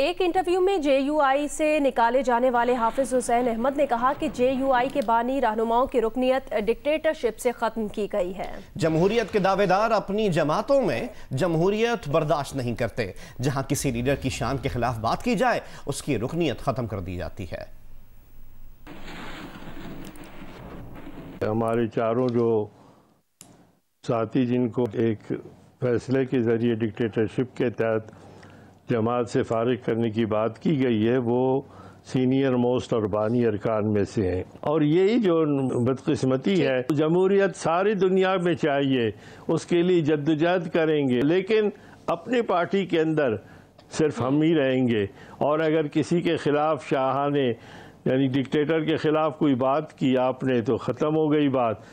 एक इंटरव्यू में जे से निकाले जाने वाले हाफिज हुसैन अहमद ने कहा कि जे के बानी रहनुमाओं की रुकनीत डिक्टेटरशिप से ख़त्म की गई है जमहूरियत के दावेदार अपनी जमातों में जमहूरियत बर्दाश्त नहीं करते जहां किसी लीडर की शान के खिलाफ बात की जाए उसकी रुकनीत ख़त्म कर दी जाती है हमारे चारों जो साथी जिनको एक फैसले के ज़रिए डिक्टेटरशिप के तहत जमात से फारग करने की बात की गई है वो सीनियर मोस्ट और बानी अरकान में से हैं और यही जो बदकस्मती है जमहूरियत सारी दुनिया में चाहिए उसके लिए जद्दोजहद करेंगे लेकिन अपने पार्टी के अंदर सिर्फ हम ही रहेंगे और अगर किसी के ख़िलाफ़ शाह ने यानी डिक्टेटर के ख़िलाफ़ कोई बात की आपने तो ख़त्म हो गई बात